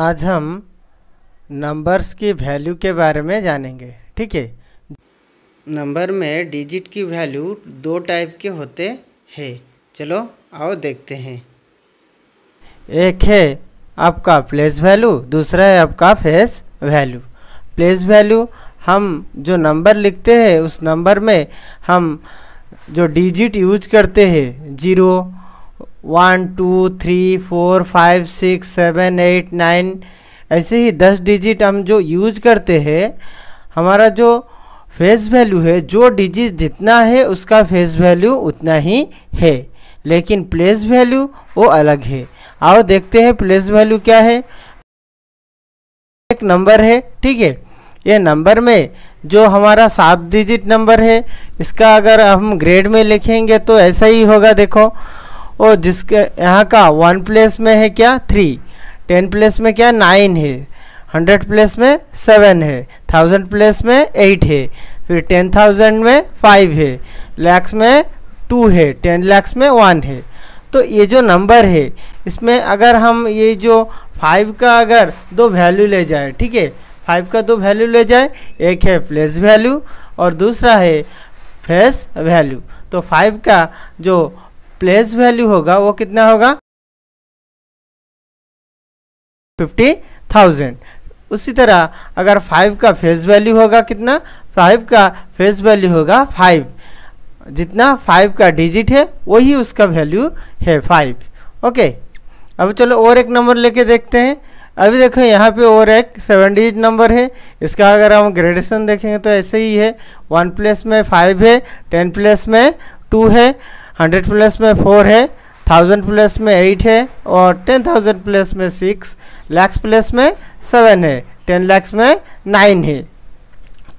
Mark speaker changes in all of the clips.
Speaker 1: आज हम नंबर्स की वैल्यू के बारे में जानेंगे ठीक है नंबर में डिजिट की वैल्यू दो टाइप के होते हैं चलो आओ देखते हैं एक है आपका प्लेस वैल्यू दूसरा है आपका फेस वैल्यू प्लेस वैल्यू हम जो नंबर लिखते हैं उस नंबर में हम जो डिजिट यूज करते हैं zero one two three four five six seven eight nine ऐसे ही दस डिजिट हम जो यूज करते हैं हमारा जो फेस वैल्यू है जो डिजिट जितना है उसका फेस वैल्यू उतना ही है लेकिन प्लेस वैल्यू वो अलग है आओ देखते हैं प्लेस वैल्यू क्या है एक नंबर है ठीक है ये नंबर में जो हमारा सात डिजिट नंबर है इसका अगर हम ग्रेड में लिखेंगे तो ऐसा ही होगा देखो और जिसके यहाँ का वन प्लेस में है क्या थ्री टेन प्लेस में क्या नाइन है हंड्रेड प्लेस में सेवन है थाउजेंड प्लेस में एट है फिर टेन थाउजेंड में फाइव है लैक्स में टू है टेन लैक्स में वन है तो ये जो नंबर है इसमें अगर हम ये जो फाइव का अगर दो वैल्यू ले जाए ठीक है फाइव का दो वैल्यू ले जाए एक है प्लेस वैल्यू और दूसरा है फेस वैल्यू तो फाइव का जो प्लेस वैल्यू होगा वो कितना होगा फिफ्टी थाउजेंड उसी तरह अगर फाइव का फेस वैल्यू होगा कितना फाइव का फेस वैल्यू होगा फाइव जितना फाइव का डिजिट है वही उसका वैल्यू है फाइव ओके अब चलो और एक नंबर लेके देखते हैं अभी देखो यहाँ पे और एक सेवन डिजिट नंबर है इसका अगर हम ग्रेडेशन देखेंगे तो ऐसे ही है वन प्लेस में फाइव है टेन प्लेस में टू है हंड्रेड प्लस में फोर है थाउजेंड प्लस में एट है और टेन थाउजेंड प्लस में सिक्स लैक्स प्लस में सेवन है टेन लैक्स में नाइन है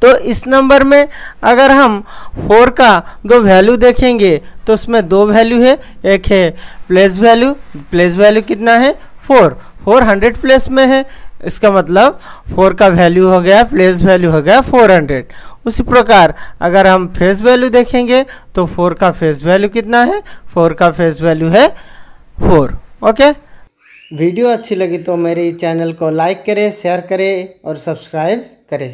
Speaker 1: तो इस नंबर में अगर हम फोर का दो वैल्यू देखेंगे तो उसमें दो वैल्यू है एक है प्लेस वैल्यू प्लेस वैल्यू कितना है फोर फोर हंड्रेड प्लस में है इसका मतलब फोर का वैल्यू हो गया प्लेस वैल्यू हो गया फोर हंड्रेड उसी प्रकार अगर हम फेस वैल्यू देखेंगे तो फोर का फेस वैल्यू कितना है फोर का फेस वैल्यू है फोर ओके वीडियो अच्छी लगी तो मेरे चैनल को लाइक करें शेयर करें और सब्सक्राइब करें